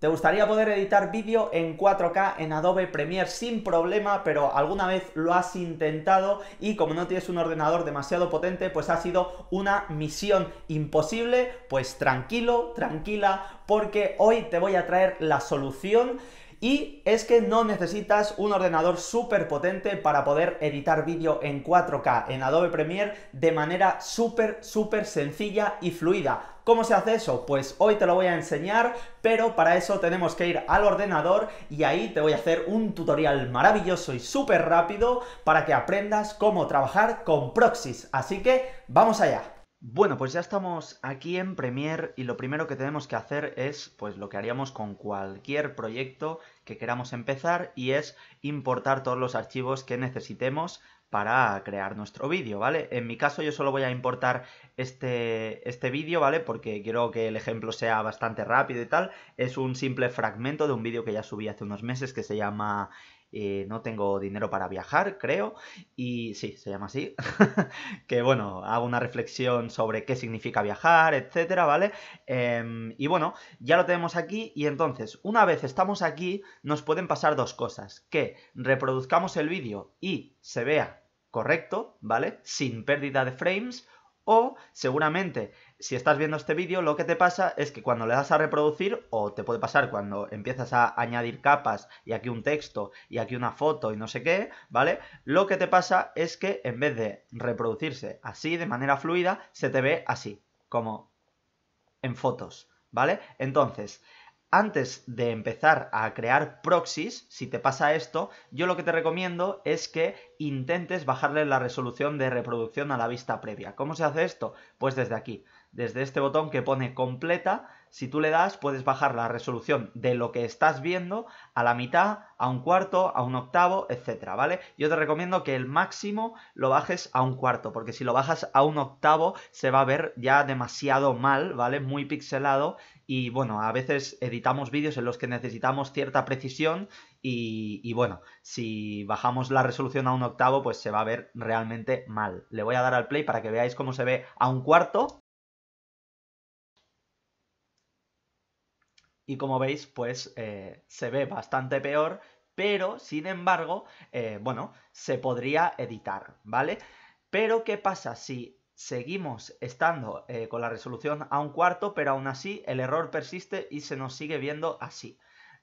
¿Te gustaría poder editar vídeo en 4K en Adobe Premiere sin problema, pero alguna vez lo has intentado y como no tienes un ordenador demasiado potente, pues ha sido una misión imposible? Pues tranquilo, tranquila, porque hoy te voy a traer la solución y es que no necesitas un ordenador súper potente para poder editar vídeo en 4K en Adobe Premiere de manera súper, súper sencilla y fluida. ¿Cómo se hace eso? Pues hoy te lo voy a enseñar, pero para eso tenemos que ir al ordenador y ahí te voy a hacer un tutorial maravilloso y súper rápido para que aprendas cómo trabajar con proxies. Así que, ¡vamos allá! Bueno, pues ya estamos aquí en Premiere y lo primero que tenemos que hacer es pues lo que haríamos con cualquier proyecto que queramos empezar y es importar todos los archivos que necesitemos para crear nuestro vídeo, ¿vale? En mi caso yo solo voy a importar este, este vídeo, ¿vale? Porque quiero que el ejemplo sea bastante rápido y tal. Es un simple fragmento de un vídeo que ya subí hace unos meses que se llama eh, no tengo dinero para viajar, creo, y sí, se llama así, que bueno, hago una reflexión sobre qué significa viajar, etcétera, ¿vale? Em, y bueno, ya lo tenemos aquí, y entonces, una vez estamos aquí, nos pueden pasar dos cosas, que reproduzcamos el vídeo y se vea correcto, ¿vale? Sin pérdida de frames, o seguramente, si estás viendo este vídeo, lo que te pasa es que cuando le das a reproducir, o te puede pasar cuando empiezas a añadir capas y aquí un texto y aquí una foto y no sé qué, ¿vale? Lo que te pasa es que en vez de reproducirse así, de manera fluida, se te ve así, como en fotos, ¿vale? Entonces, antes de empezar a crear proxies, si te pasa esto, yo lo que te recomiendo es que intentes bajarle la resolución de reproducción a la vista previa. ¿Cómo se hace esto? Pues desde aquí, desde este botón que pone completa si tú le das, puedes bajar la resolución de lo que estás viendo a la mitad, a un cuarto, a un octavo, etcétera, ¿vale? Yo te recomiendo que el máximo lo bajes a un cuarto, porque si lo bajas a un octavo se va a ver ya demasiado mal, ¿vale? Muy pixelado y bueno, a veces editamos vídeos en los que necesitamos cierta precisión y, y bueno, si bajamos la resolución a un octavo pues se va a ver realmente mal. Le voy a dar al play para que veáis cómo se ve a un cuarto y como veis pues eh, se ve bastante peor, pero sin embargo, eh, bueno, se podría editar, ¿vale? Pero ¿qué pasa si seguimos estando eh, con la resolución a un cuarto, pero aún así el error persiste y se nos sigue viendo así?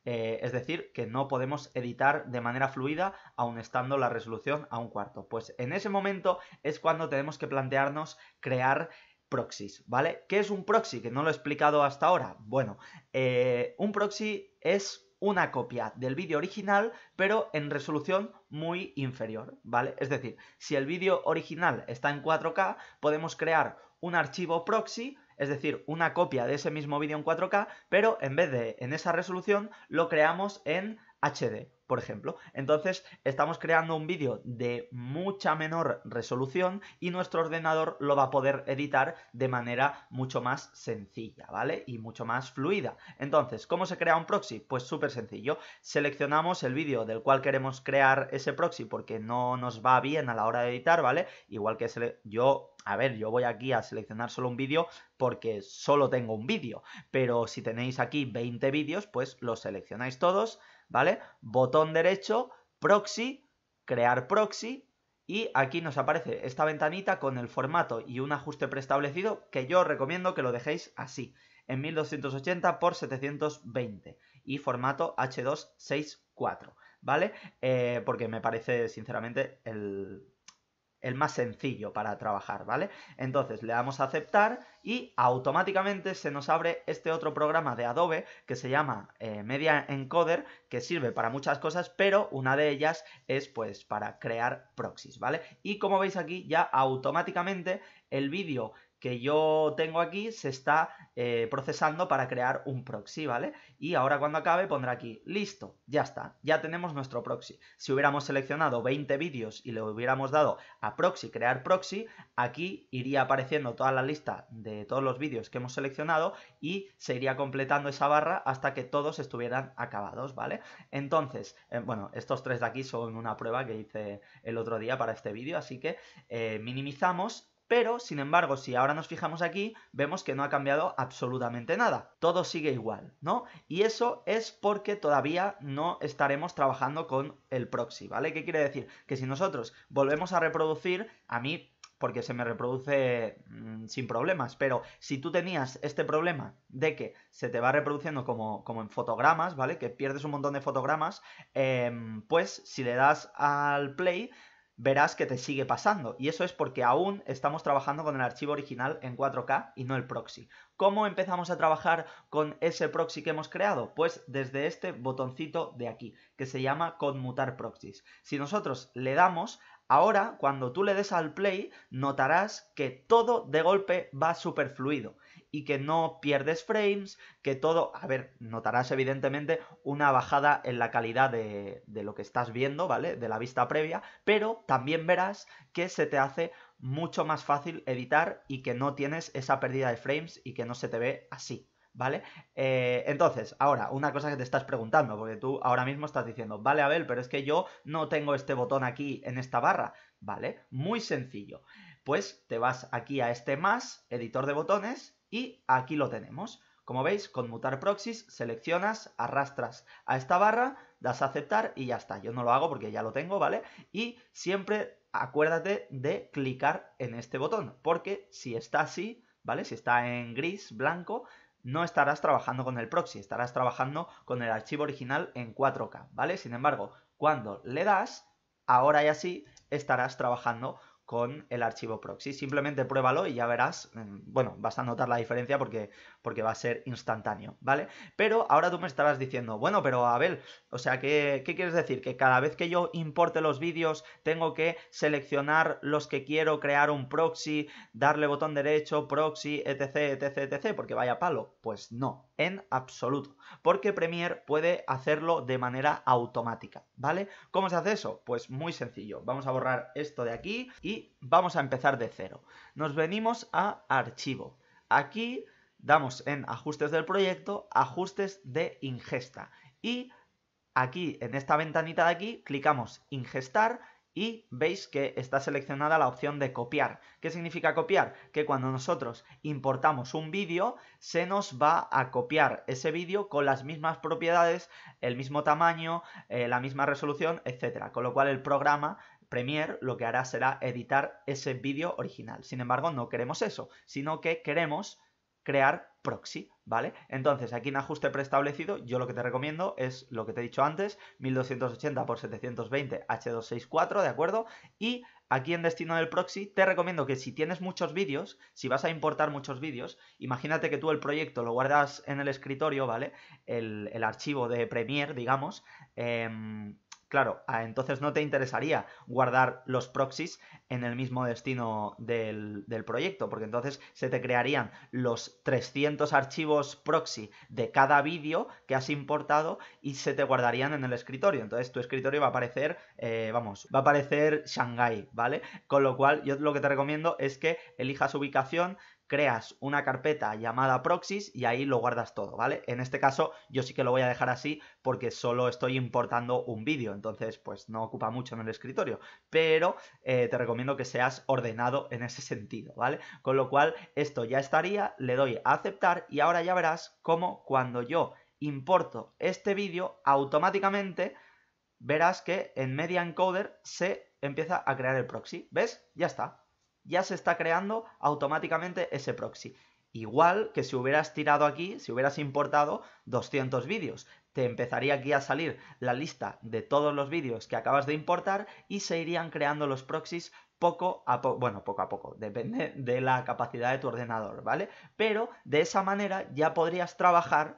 es decir, que no podemos editar de manera fluida aún estando la resolución a un cuarto. Pues en ese momento es cuando tenemos que plantearnos crear proxies, ¿vale? ¿Qué es un proxy? Que no lo he explicado hasta ahora. Bueno, eh, un proxy es una copia del vídeo original, pero en resolución muy inferior, ¿vale? Es decir, si el vídeo original está en 4K, podemos crear un archivo proxy, es decir, una copia de ese mismo vídeo en 4K, pero en vez de en esa resolución, lo creamos en HD, por ejemplo. Entonces estamos creando un vídeo de mucha menor resolución y nuestro ordenador lo va a poder editar de manera mucho más sencilla, ¿vale? Y mucho más fluida. Entonces, ¿cómo se crea un proxy? Pues súper sencillo. Seleccionamos el vídeo del cual queremos crear ese proxy porque no nos va bien a la hora de editar, ¿vale? Igual que yo a ver, yo voy aquí a seleccionar solo un vídeo porque solo tengo un vídeo, pero si tenéis aquí 20 vídeos, pues los seleccionáis todos, ¿vale? Botón derecho, proxy, crear proxy y aquí nos aparece esta ventanita con el formato y un ajuste preestablecido que yo recomiendo que lo dejéis así, en 1280 x 720 y formato H264, ¿vale? Eh, porque me parece sinceramente el, el más sencillo para trabajar, ¿vale? Entonces le damos a aceptar y automáticamente se nos abre este otro programa de Adobe que se llama eh, Media Encoder, que sirve para muchas cosas, pero una de ellas es pues para crear proxies, ¿vale? Y como veis aquí ya automáticamente el vídeo que yo tengo aquí se está eh, procesando para crear un proxy, ¿vale? Y ahora cuando acabe pondrá aquí, listo, ya está, ya tenemos nuestro proxy. Si hubiéramos seleccionado 20 vídeos y le hubiéramos dado a proxy, crear proxy, aquí iría apareciendo toda la lista de todos los vídeos que hemos seleccionado y se iría completando esa barra hasta que todos estuvieran acabados, ¿vale? Entonces, eh, bueno, estos tres de aquí son una prueba que hice el otro día para este vídeo, así que eh, minimizamos pero, sin embargo, si ahora nos fijamos aquí, vemos que no ha cambiado absolutamente nada. Todo sigue igual, ¿no? Y eso es porque todavía no estaremos trabajando con el proxy, ¿vale? ¿Qué quiere decir? Que si nosotros volvemos a reproducir, a mí porque se me reproduce mm, sin problemas, pero si tú tenías este problema de que se te va reproduciendo como, como en fotogramas, ¿vale? Que pierdes un montón de fotogramas, em, pues si le das al play, verás que te sigue pasando. Y eso es porque aún estamos trabajando con el archivo original en 4K y no el proxy. ¿Cómo empezamos a trabajar con ese proxy que hemos creado? Pues desde este botoncito de aquí, que se llama conmutar proxies. Si nosotros le damos, ahora cuando tú le des al play, notarás que todo de golpe va fluido y que no pierdes frames, que todo, a ver, notarás evidentemente una bajada en la calidad de, lo que estás viendo, ¿vale? De la vista previa, pero también verás que se te hace mucho más fácil editar y que no tienes esa pérdida de frames y que no se te ve así. ¿Vale? Eh, entonces, ahora, una cosa que te estás preguntando, porque tú ahora mismo estás diciendo, vale, Abel, pero es que yo no tengo este botón aquí en esta barra. ¿Vale? Muy sencillo. Pues te vas aquí a este más, editor de botones, y aquí lo tenemos. Como veis, con mutar proxies seleccionas, arrastras a esta barra, das a aceptar y ya está. Yo no lo hago porque ya lo tengo, ¿vale? Y siempre acuérdate de clicar en este botón, porque si está así, ¿vale? Si está en gris, blanco, no estarás trabajando con el proxy, estarás trabajando con el archivo original en 4K, ¿vale? Sin embargo, cuando le das, ahora y así, estarás trabajando con el archivo proxy. Simplemente pruébalo y ya verás, mm, bueno, vas a notar la diferencia porque, porque va a ser instantáneo, ¿vale? Pero ahora tú me estarás diciendo, bueno, pero Abel, o sea, ¿qué, qué quieres decir? Que cada vez que yo importe los vídeos tengo que seleccionar los que quiero, crear un proxy, darle botón derecho, proxy, etc, etc, etc, porque vaya palo. Pues no, en absoluto, porque Premiere puede hacerlo de manera automática, ¿vale? ¿Cómo se hace eso? Pues muy sencillo, vamos a borrar esto de aquí y vamos a empezar de cero. Nos venimos a archivo. Aquí damos en ajustes del proyecto, ajustes de ingesta y aquí en esta ventanita de aquí clicamos ingestar y veis que está seleccionada la opción de copiar. ¿Qué significa copiar? Que cuando nosotros importamos un vídeo, se nos va a copiar ese vídeo con las mismas propiedades, el mismo tamaño, eh, la misma resolución, etcétera Con lo cual el programa Premiere lo que hará será editar ese vídeo original. Sin embargo, no queremos eso, sino que queremos crear proxy, ¿vale? Entonces, aquí en ajuste preestablecido, yo lo que te recomiendo es lo que te he dicho antes, 1280x720 H264, ¿de acuerdo? Y aquí en destino del proxy, te recomiendo que si tienes muchos vídeos, si vas a importar muchos vídeos, imagínate que tú el proyecto lo guardas en el escritorio, ¿vale? El, archivo de Premiere, digamos, eh, Claro, ah, entonces no te interesaría guardar los proxies en el mismo destino del, proyecto, porque entonces se te crearían los 300 archivos proxy de cada vídeo que has importado y se te guardarían en el escritorio. Entonces tu escritorio va a aparecer, eh, vamos, va a aparecer Shanghai, ¿vale? Con lo cual yo lo que te recomiendo es que elijas ubicación, creas una carpeta llamada proxies y ahí lo guardas todo, ¿vale? En este caso yo sí que lo voy a dejar así porque solo estoy importando un vídeo, entonces pues no ocupa mucho en el escritorio, pero eh, te recomiendo que seas ordenado en ese sentido, ¿vale? Con lo cual esto ya estaría, le doy a aceptar y ahora ya verás cómo cuando yo importo este vídeo automáticamente verás que en Media Encoder se empieza a crear el proxy, ¿ves? Ya está, ya se está creando automáticamente ese proxy. Igual que si hubieras tirado aquí, si hubieras importado 200 vídeos, te empezaría aquí a salir la lista de todos los vídeos que acabas de importar y se irían creando los proxies poco a poco, bueno, poco a poco, depende de la capacidad de tu ordenador, ¿vale? Pero de esa manera ya podrías trabajar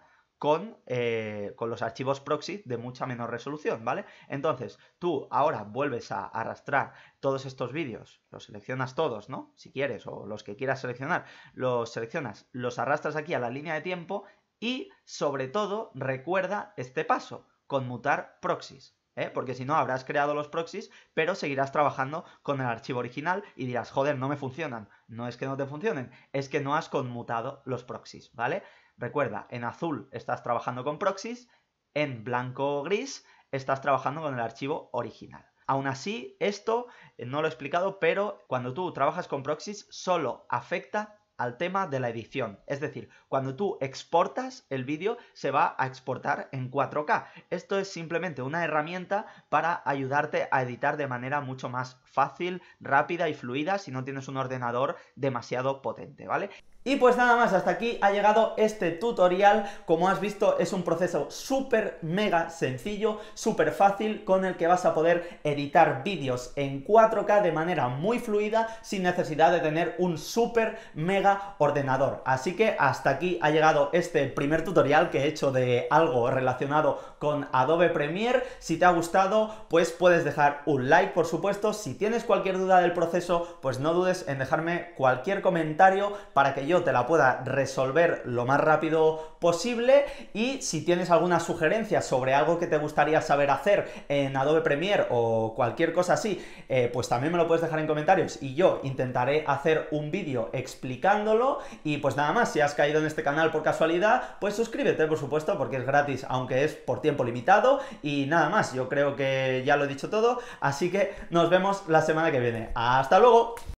eh, con, los archivos proxy de mucha menor resolución, ¿vale? Entonces, tú ahora vuelves a arrastrar todos estos vídeos, los seleccionas todos, ¿no? Si quieres, o los que quieras seleccionar, los seleccionas, los arrastras aquí a la línea de tiempo y, sobre todo, recuerda este paso, conmutar proxies, ¿Eh? porque si no habrás creado los proxies, pero seguirás trabajando con el archivo original y dirás, joder, no me funcionan. No es que no te funcionen, es que no has conmutado los proxies, ¿vale? Recuerda, en azul estás trabajando con proxies, en blanco o gris estás trabajando con el archivo original. Aún así, esto eh, no lo he explicado, pero cuando tú trabajas con proxies solo afecta al tema de la edición. Es decir, cuando tú exportas el vídeo, se va a exportar en 4K. Esto es simplemente una herramienta para ayudarte a editar de manera mucho más fácil, rápida y fluida si no tienes un ordenador demasiado potente, ¿vale? Y pues nada más, hasta aquí ha llegado este tutorial. Como has visto, es un proceso súper mega sencillo, súper fácil, con el que vas a poder editar vídeos en 4K de manera muy fluida, sin necesidad de tener un súper mega ordenador. Así que hasta aquí ha llegado este primer tutorial que he hecho de algo relacionado con Adobe Premiere. Si te ha gustado, pues puedes dejar un like, por supuesto. Si tienes cualquier duda del proceso, pues no dudes en dejarme cualquier comentario para que yo yo te la pueda resolver lo más rápido posible y si tienes alguna sugerencia sobre algo que te gustaría saber hacer en Adobe Premiere o cualquier cosa así, eh, pues también me lo puedes dejar en comentarios y yo intentaré hacer un vídeo explicándolo y pues nada más, si has caído en este canal por casualidad, pues suscríbete por supuesto porque es gratis, aunque es por tiempo limitado y nada más, yo creo que ya lo he dicho todo, así que nos vemos la semana que viene. ¡Hasta luego!